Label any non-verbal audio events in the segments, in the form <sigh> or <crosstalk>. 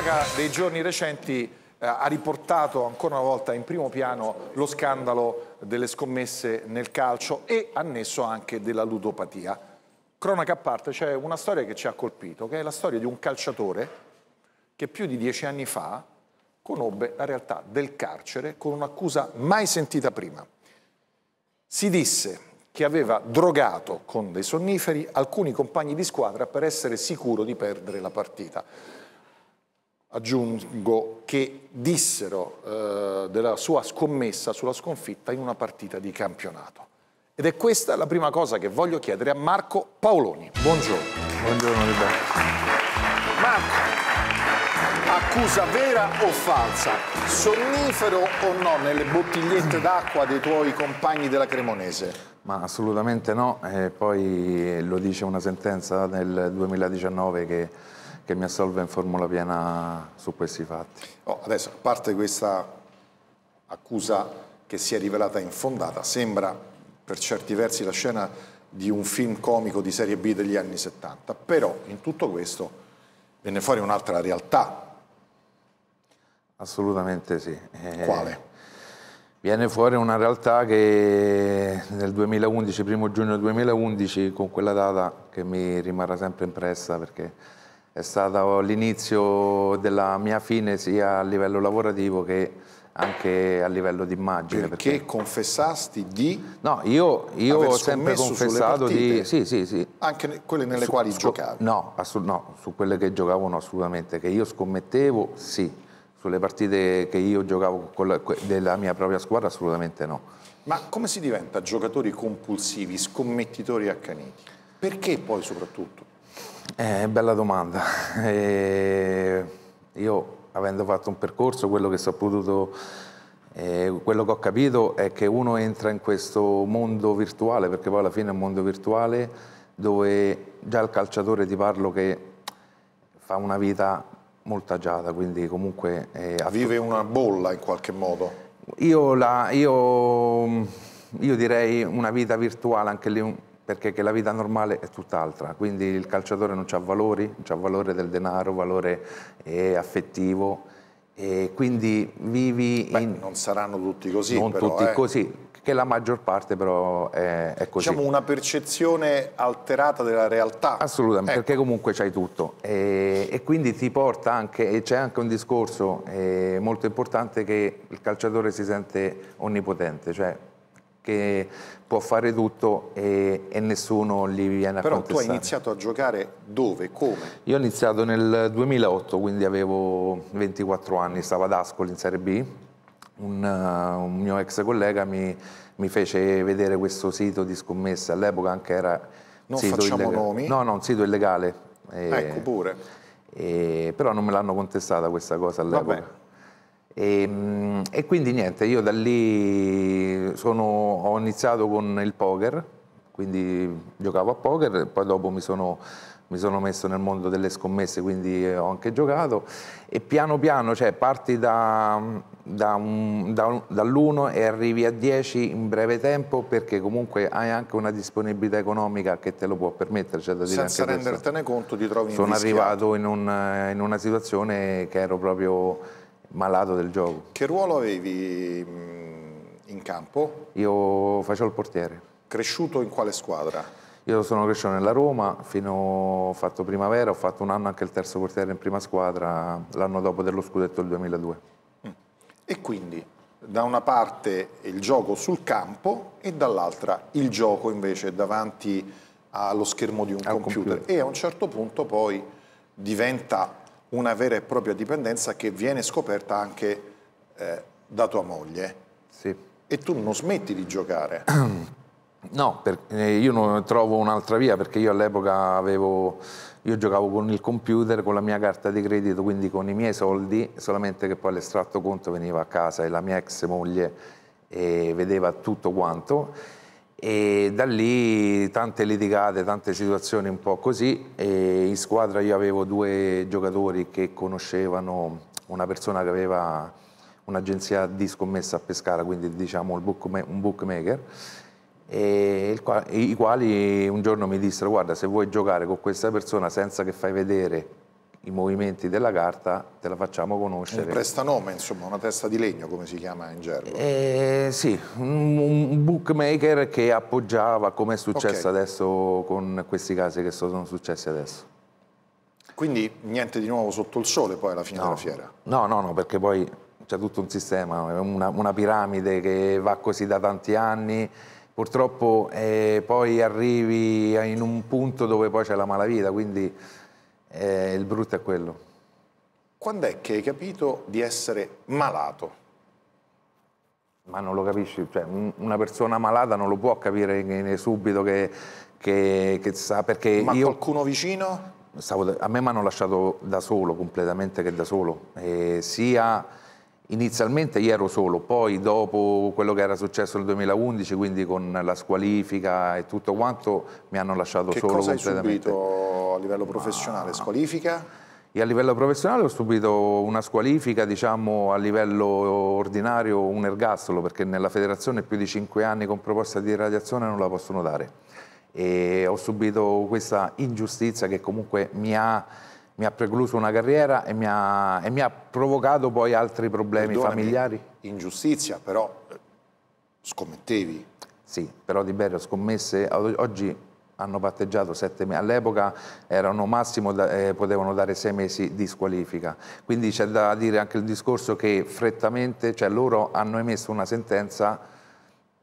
cronaca dei giorni recenti eh, ha riportato ancora una volta in primo piano lo scandalo delle scommesse nel calcio e annesso anche della ludopatia. Cronaca a parte, c'è una storia che ci ha colpito, che è la storia di un calciatore che più di dieci anni fa conobbe la realtà del carcere con un'accusa mai sentita prima. Si disse che aveva drogato con dei sonniferi alcuni compagni di squadra per essere sicuro di perdere la partita aggiungo, che dissero eh, della sua scommessa sulla sconfitta in una partita di campionato. Ed è questa la prima cosa che voglio chiedere a Marco Paoloni. Buongiorno. Buongiorno, Libero. Marco, accusa vera o falsa? Sonnifero o no nelle bottigliette d'acqua dei tuoi compagni della Cremonese? Ma assolutamente no, e poi lo dice una sentenza nel 2019 che che mi assolve in formula piena su questi fatti. Oh, adesso, a parte questa accusa che si è rivelata infondata, sembra per certi versi la scena di un film comico di serie B degli anni 70, però in tutto questo venne fuori un'altra realtà. Assolutamente sì. Eh, Quale? Viene fuori una realtà che nel 2011, primo giugno 2011, con quella data che mi rimarrà sempre impressa perché è stato l'inizio della mia fine sia a livello lavorativo che anche a livello di immagine. Perché, perché, confessasti di... No, io, io ho sempre confessato di... Sì, sì, sì. Anche quelle nelle su, quali giocavi? No, no, su quelle che giocavo no, assolutamente. Che io scommettevo, sì. Sulle partite che io giocavo la, della mia propria squadra, assolutamente no. Ma come si diventa giocatori compulsivi, scommettitori accaniti? Perché poi soprattutto? Eh, bella domanda. <laughs> Eh, io avendo fatto un percorso, quello che, potuto, eh, quello che ho capito è che uno entra in questo mondo virtuale, perché poi alla fine è un mondo virtuale dove già il calciatore ti parlo che fa una vita molto agiata, quindi comunque... Eh, Vive una bolla in qualche modo. Io, la, io, io direi una vita virtuale, anche lì perché la vita normale è tutt'altra, quindi il calciatore non ha valori, non ha valore del denaro, valore eh, affettivo, e quindi vivi... Beh, in... Non saranno tutti così. Non però, tutti eh. così, che la maggior parte però è, è così. Diciamo una percezione alterata della realtà. Assolutamente, ecco. perché comunque c'hai tutto e, e, quindi ti porta anche, c'è anche un discorso eh, molto importante che il calciatore si sente onnipotente, cioè che può fare tutto e, e nessuno gli viene a Però contestare. Però tu hai iniziato a giocare dove, come? Io ho iniziato nel 2008, quindi avevo 24 anni, stavo ad Ascoli in Serie B, un, eh, un mio ex collega mi, mi, fece vedere questo sito di scommesse, all'epoca anche era... Non sito facciamo illegale. nomi? No, no, un sito illegale. E, ecco pure. E, però non me l'hanno contestata questa cosa all'epoca e, ehm, e, quindi niente, io da lì sono, ho iniziato con il poker, quindi giocavo a poker, poi dopo mi sono, mi sono, messo nel mondo delle scommesse, quindi ho anche giocato e piano piano, cioè parti da, da da dall'1 e arrivi a 10 in breve tempo perché comunque hai anche una disponibilità economica che te lo può permettere. Cioè Senza rendertene conto ti trovi in Sono arrivato in, un, in una situazione che ero proprio malato del gioco. Che ruolo avevi mm, in campo? Io facevo il portiere. Cresciuto in quale squadra? Io sono cresciuto nella Roma, fino ho fatto primavera, ho fatto un anno anche il terzo portiere in prima squadra, l'anno dopo dello scudetto del 2002. Mm. E quindi da una parte il gioco sul campo e dall'altra il gioco invece davanti allo schermo di un computer. computer. e a un certo punto poi diventa una vera e propria dipendenza che viene scoperta anche eh, da tua moglie. Sì. E tu non smetti di giocare. <clears throat> No, per, eh, io non trovo un'altra via perché io all'epoca avevo, io giocavo con il computer, con la mia carta di credito, quindi con i miei soldi, solamente che poi l'estratto conto veniva a casa e la mia ex moglie eh, vedeva tutto quanto e da lì tante litigate, tante situazioni un po' così e in squadra io avevo due giocatori che conoscevano una persona che aveva un'agenzia di scommessa a Pescara, quindi diciamo un bookmaker, quale, i quali un giorno mi dissero guarda se vuoi giocare con questa persona senza che fai vedere i movimenti della carta te la facciamo conoscere. Un prestanome, insomma, una testa di legno, come si chiama in gergo. Eh, sì, un bookmaker che appoggiava, come è successo okay. adesso con questi casi che sono successi adesso. Quindi niente di nuovo sotto il sole poi alla fine no. della fiera? No, no, no, perché poi c'è tutto un sistema, una, una piramide che va così da tanti anni purtroppo eh, poi arrivi in un punto dove poi c'è la malavita, quindi eh, il brutto è quello. Quando è che hai capito di essere malato? Ma non lo capisci, cioè, una persona malata non lo può capire subito che, che, che sa perché Ma io... qualcuno vicino? Stavo, a me mi hanno lasciato da solo, completamente che da solo, eh, sia Inizialmente io ero solo, poi dopo quello che era successo nel 2011, quindi con la squalifica e tutto quanto, mi hanno lasciato che solo cosa completamente. Hai subito a livello professionale? Ma... Ah. Squalifica? E a livello professionale ho subito una squalifica, diciamo a livello ordinario un ergastolo, perché nella federazione più di 5 anni con proposta di radiazione non la possono dare. E ho subito questa ingiustizia che comunque mi ha mi ha precluso una carriera e mi ha, e mi ha provocato poi altri problemi Perdonami, familiari. Ingiustizia, però eh, scommettevi. Sì, però Tiberio scommesse, oggi hanno patteggiato sette mesi, all'epoca erano massimo, eh, potevano dare sei mesi di squalifica. Quindi c'è da dire anche il discorso che frettamente, cioè loro hanno emesso una sentenza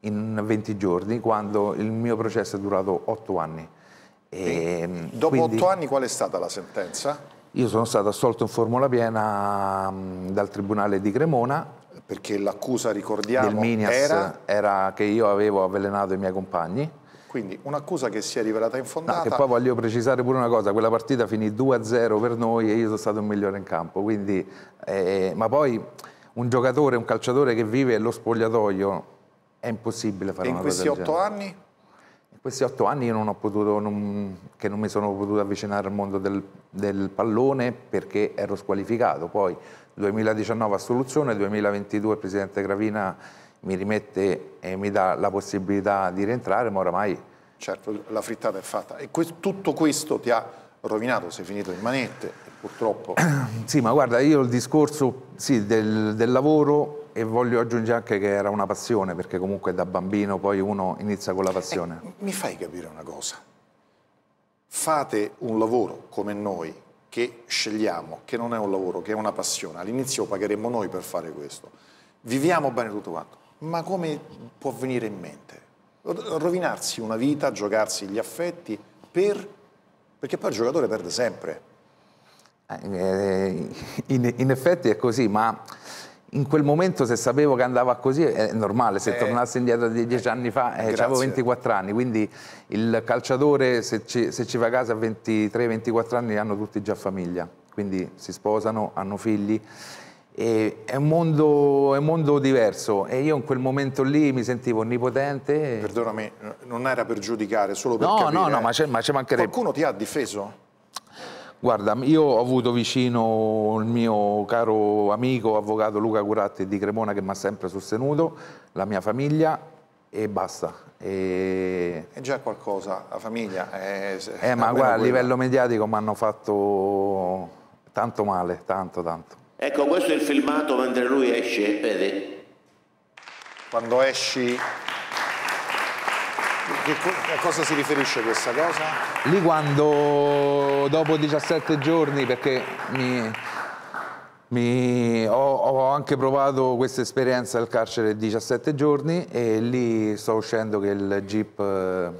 in 20 giorni quando il mio processo è durato otto anni. E, ehm, dopo quindi, otto anni qual è stata la sentenza? Io sono stato assolto in formula piena mm, dal Tribunale di Cremona. Perché l'accusa, ricordiamo, era... era che io avevo avvelenato i miei compagni. Quindi un'accusa che si è rivelata infondata. No, che poi voglio precisare pure una cosa, quella partita finì 2-0 per noi e io sono stato il migliore in campo. Quindi, eh, ma poi un giocatore, un calciatore che vive lo spogliatoio, è impossibile fare e una cosa del genere. in questi otto anni? questi otto anni io non ho potuto, non, che non mi sono potuto avvicinare al mondo del, del pallone perché ero squalificato. Poi 2019 assoluzione, 2022 il presidente Gravina mi rimette e mi dà la possibilità di rientrare, ma oramai... Certo, la frittata è fatta. E que tutto questo ti ha rovinato, sei finito in manette, purtroppo. <clears throat> sì, ma guarda, io il discorso sì, del, del lavoro e voglio aggiungere anche che era una passione, perché comunque da bambino poi uno inizia con la passione. Eh, mi fai capire una cosa? Fate un lavoro come noi, che scegliamo, che non è un lavoro, che è una passione. All'inizio pagheremo noi per fare questo. Viviamo bene tutto quanto. Ma come può venire in mente? Rovinarsi una vita, giocarsi gli affetti per... perché poi il giocatore perde sempre. Eh, eh, in, in effetti è così, ma in quel momento se sapevo che andava così è normale, se eh, tornassi indietro di dieci eh, anni fa eh, avevo 24 anni, quindi il calciatore se ci, se ci va a casa a 23-24 anni hanno tutti già famiglia, quindi si sposano, hanno figli. È un, mondo, è, un mondo, diverso e io in quel momento lì mi sentivo onnipotente. Perdonami, non era per giudicare, solo per no, capire. No, no, ma c'è, ma c'è mancherebbe. Qualcuno ti ha difeso? Guarda, io ho avuto vicino il mio caro amico, avvocato Luca Curatti di Cremona che mi ha sempre sostenuto, la mia famiglia e basta. E... È già qualcosa, la famiglia. È... Eh, ma guarda, a livello mediatico mi hanno fatto tanto male, tanto, tanto. Ecco, questo è il filmato mentre lui esce, vedi? Quando esci a cosa si riferisce questa cosa? Lì quando dopo 17 giorni, perché mi, mi, ho, ho, anche provato questa esperienza al carcere 17 giorni e lì sto uscendo che il jeep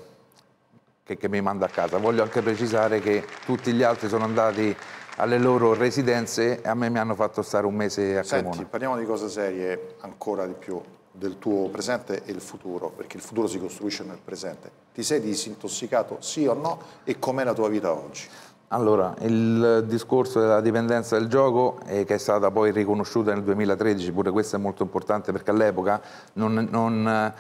che, che, mi manda a casa. Voglio anche precisare che tutti gli altri sono andati alle loro residenze e a me mi hanno fatto stare un mese a Senti, Cremona. parliamo di cose serie ancora di più del tuo presente e il futuro, perché il futuro si costruisce nel presente. Ti sei disintossicato sì o no e com'è la tua vita oggi? Allora, il discorso della dipendenza del gioco, eh, che è stata poi riconosciuta nel 2013, pure questo è molto importante perché all'epoca non, non, eh,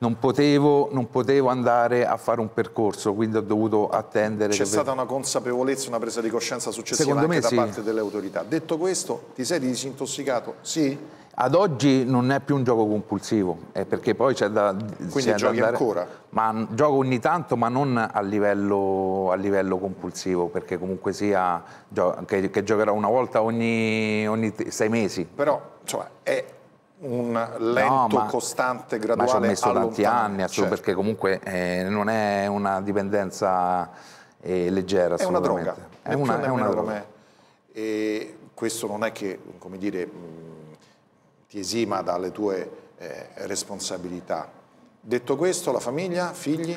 non, potevo, non, potevo, andare a fare un percorso, quindi ho dovuto attendere. C'è stata per... una consapevolezza, una presa di coscienza successiva Secondo anche me, da sì. parte delle autorità. Detto questo, ti sei disintossicato? Sì? Ad oggi non è più un gioco compulsivo, eh, perché poi c'è da... Quindi giochi da andare, ancora? Ma, gioco ogni tanto, ma non a livello, a livello compulsivo, perché comunque sia che, che giocherò una volta ogni, ogni sei mesi. Però, insomma, è un lento, no, ma, costante, graduale... Ma ci ho messo tanti anni, certo. perché comunque eh, non è una dipendenza eh, leggera, È una droga, è una, è una droga. E questo non è che, come dire ti esima dalle tue eh, responsabilità. Detto questo, la famiglia, figli?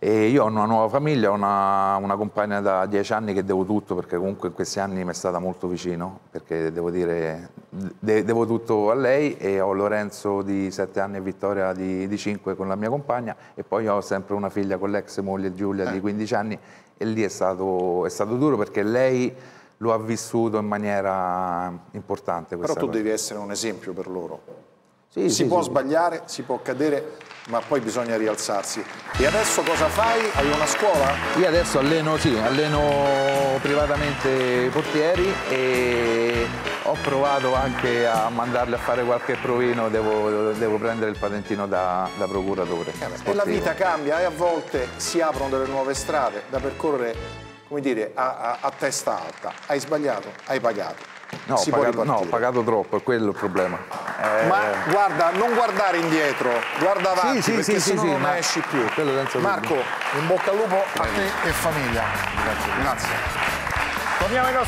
E io ho una nuova famiglia, una, una compagna da dieci anni che devo tutto perché comunque in questi anni mi è stata molto vicino perché devo dire de, devo tutto a lei e ho Lorenzo di sette anni e Vittoria di, di cinque con la mia compagna e poi ho sempre una figlia con l'ex moglie Giulia eh. di 15 anni e lì è stato, è stato duro perché lei lo ha vissuto in maniera importante. Però tu cosa. devi essere un esempio per loro. Sì, si sì, può sì. sbagliare, si può cadere, ma poi bisogna rialzarsi. E adesso cosa fai? Hai una scuola? Io adesso alleno, sì, alleno privatamente i portieri e ho provato anche a mandarli a fare qualche provino, devo, devo prendere il patentino da, da procuratore. Eh beh, e la vita cambia e eh, a volte si aprono delle nuove strade da percorrere come dire, a, a, a testa alta. Hai sbagliato, hai pagato. No, si pagato, no, pagato troppo, è quello il problema. Eh... Ma guarda, non guardare indietro, guarda avanti, sì, sì, perché sì, sì, non ma... esci più. Marco, in bocca al lupo a te e famiglia. Grazie. Grazie. Torniamo ai nostri...